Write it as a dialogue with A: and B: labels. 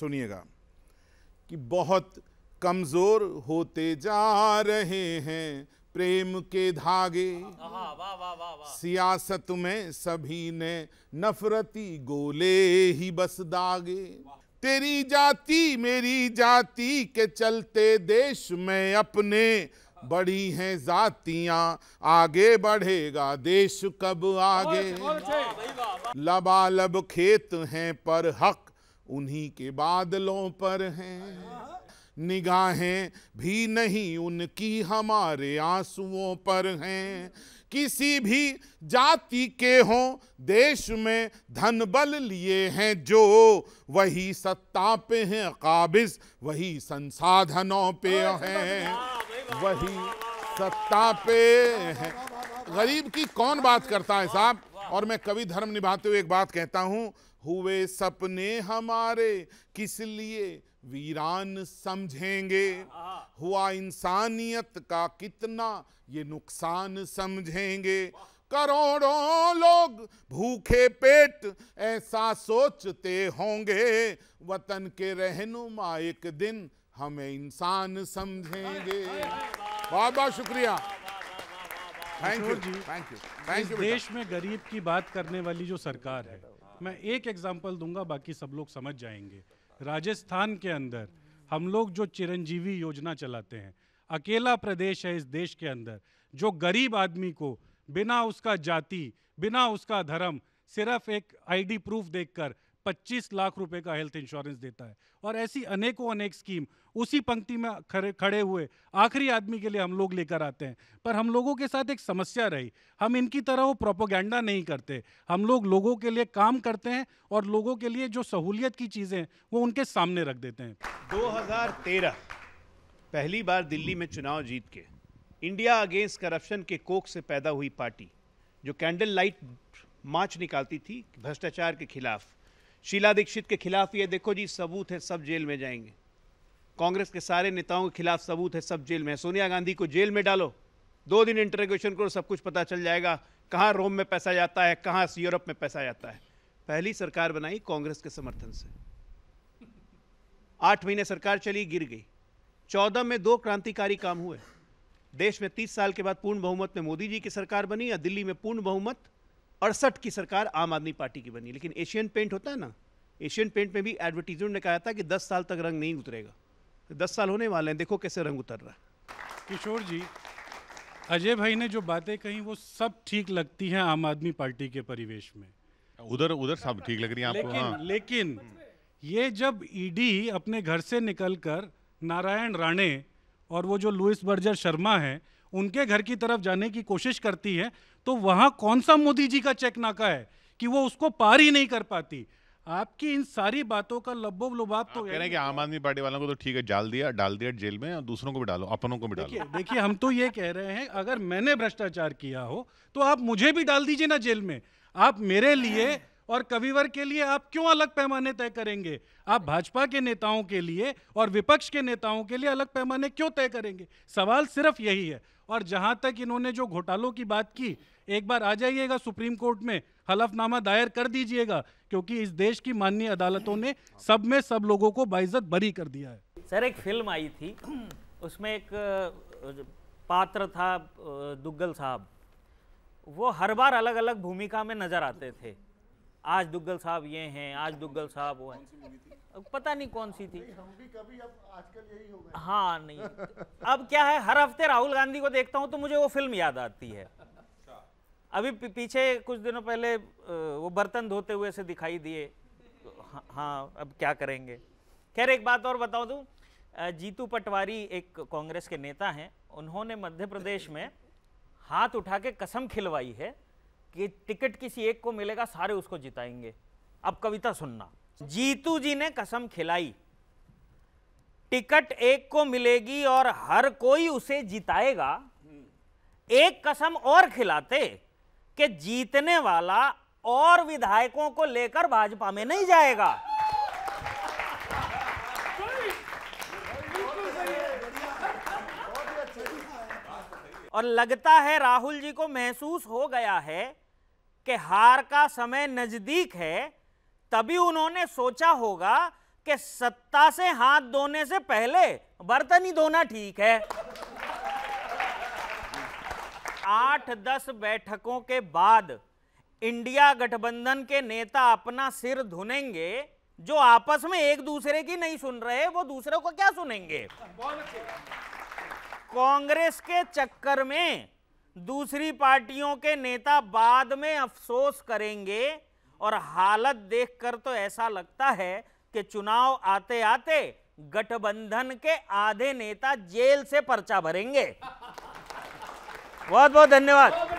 A: सुनिएगा कि बहुत कमज़ोर होते जा रहे हैं प्रेम के धागे सियासत में सभी ने नफरती गोले ही बस दागे तेरी जाति मेरी जाति के चलते देश में अपने बड़ी हैं जातियां आगे बढ़ेगा देश कब आगे लबालब खेत हैं पर हक उन्हीं के बादलों पर हैं निगाहें भी नहीं उनकी हमारे आंसुओं पर हैं किसी भी जाति के हों देश में धन बल लिए हैं जो वही सत्ता पे हैं काबिज वही संसाधनों पे हैं वही सत्ता पे हैं गरीब की कौन बात करता है साहब और मैं कवि धर्म निभाते हुए एक बात कहता हूँ हुए सपने हमारे किस लिए वीरान समझेंगे हुआ इंसानियत का कितना ये नुकसान समझेंगे करोड़ों लोग भूखे पेट ऐसा सोचते होंगे वतन के रहनुमा एक दिन हमें इंसान समझेंगे बहुत बहुत शुक्रिया thank you thank you thank you देश में गरीब की
B: बात करने वाली जो सरकार है मैं एक एग्जाम्पल दूंगा बाकी सब लोग समझ जाएंगे राजस्थान के अंदर हम लोग जो चिरंजीवी योजना चलाते हैं अकेला प्रदेश है इस देश के अंदर जो गरीब आदमी को बिना उसका जाति बिना उसका धर्म सिर्फ एक आईडी प्रूफ देखकर 25 लाख रुपए का हेल्थ इंश्योरेंस देता है और ऐसी अनेकों अनेक स्कीम उसी पंक्ति में खड़े खड़े हुए आखिरी आदमी के लिए हम लोग लेकर आते हैं पर हम लोगों के साथ एक समस्या रही हम इनकी तरह वो प्रोपोगेंडा नहीं करते हम लोग लोगों के लिए काम करते हैं और लोगों के लिए जो सहूलियत की चीज़ें वो उनके सामने रख देते हैं
C: दो पहली बार दिल्ली में चुनाव जीत के इंडिया अगेंस्ट करप्शन के कोक से पैदा हुई पार्टी जो कैंडल लाइट मार्च निकालती थी भ्रष्टाचार के खिलाफ शीला दीक्षित के खिलाफ ये देखो जी सबूत है सब जेल में जाएंगे कांग्रेस के सारे नेताओं के खिलाफ सबूत है सब जेल में सोनिया गांधी को जेल में डालो दो दिन इंटरोगेशन करो सब कुछ पता चल जाएगा कहाँ रोम में पैसा जाता है कहाँ यूरोप में पैसा जाता है पहली सरकार बनाई कांग्रेस के समर्थन से आठ महीने सरकार चली गिर गई चौदह में दो क्रांतिकारी काम हुए देश में तीस साल के बाद पूर्ण बहुमत में मोदी जी की सरकार बनी या दिल्ली में पूर्ण बहुमत अड़सठ की सरकार आम आदमी पार्टी की बनी लेकिन एशियन पेंट होता है ना एशियन पेंट में भी एडवर्टीजमेंट ने कहा था कि दस साल तक रंग नहीं उतरेगा तो दस साल होने वाले हैं देखो कैसे रंग उतर रहा है
B: किशोर जी अजय भाई ने जो बातें कही वो सब ठीक लगती हैं आम आदमी पार्टी के परिवेश में उधर उधर सब ठीक लग रही है आपको लेकिन, हाँ। लेकिन ये जब ईडी e अपने घर से निकलकर नारायण राणे और वो जो लुइस बर्जर शर्मा हैं उनके घर की तरफ जाने की कोशिश करती है तो वहाँ कौन सा मोदी जी का चेक नाका है कि वो उसको पार ही नहीं कर पाती आपकी इन सारी बातों का लबो लुबाब तो कह रहे कि आम
C: आदमी पार्टी वालों को तो ठीक है डाल दिया डाल दिया जेल में और दूसरों को भी डालो अपनों को भी डालो
B: देखिए हम तो ये कह रहे हैं अगर मैंने भ्रष्टाचार किया हो तो आप मुझे भी डाल दीजिए ना जेल में आप मेरे लिए और कविवर के लिए आप क्यों अलग पैमाने तय करेंगे आप भाजपा के नेताओं के लिए और विपक्ष के नेताओं के लिए अलग पैमाने क्यों तय करेंगे सवाल सिर्फ यही है और जहां तक इन्होंने जो घोटालों की बात की एक बार आ जाइएगा सुप्रीम कोर्ट में हलफनामा दायर कर दीजिएगा क्योंकि इस देश की माननीय अदालतों ने सब में सब लोगों को बाइजत बरी कर दिया है
D: सर एक फिल्म आई थी उसमें एक पात्र था दुग्गल साहब वो हर बार अलग अलग भूमिका में नजर आते थे आज दुग्गल साहब ये हैं आज दुग्गल साहब वो हैं पता नहीं कौन सी थी हम
C: भी कभी अब आजकल यही हो गए हाँ नहीं
D: अब क्या है हर हफ्ते राहुल गांधी को देखता हूँ तो मुझे वो फिल्म याद आती है अच्छा। अभी पीछे कुछ दिनों पहले वो बर्तन धोते हुए से दिखाई दिए हाँ, हाँ अब क्या करेंगे खैर एक बात और बता दूँ तो, जीतू पटवारी एक कांग्रेस के नेता हैं उन्होंने मध्य प्रदेश में हाथ उठा के कसम खिलवाई है कि टिकट किसी एक को मिलेगा सारे उसको जिताएंगे अब कविता सुनना जीतू जी ने कसम खिलाई टिकट एक को मिलेगी और हर कोई उसे जिताएगा एक कसम और खिलाते कि जीतने वाला और विधायकों को लेकर भाजपा में नहीं जाएगा और लगता है राहुल जी को महसूस हो गया है कि हार का समय नज़दीक है तभी उन्होंने सोचा होगा कि सत्ता से हाथ धोने से पहले बर्तन ही धोना ठीक है आठ दस बैठकों के बाद इंडिया गठबंधन के नेता अपना सिर धुनेंगे जो आपस में एक दूसरे की नहीं सुन रहे वो दूसरे को क्या सुनेंगे कांग्रेस के चक्कर में दूसरी पार्टियों के नेता बाद में अफसोस करेंगे और हालत देखकर तो ऐसा लगता है कि चुनाव आते आते गठबंधन के आधे नेता जेल से पर्चा भरेंगे बहुत बहुत धन्यवाद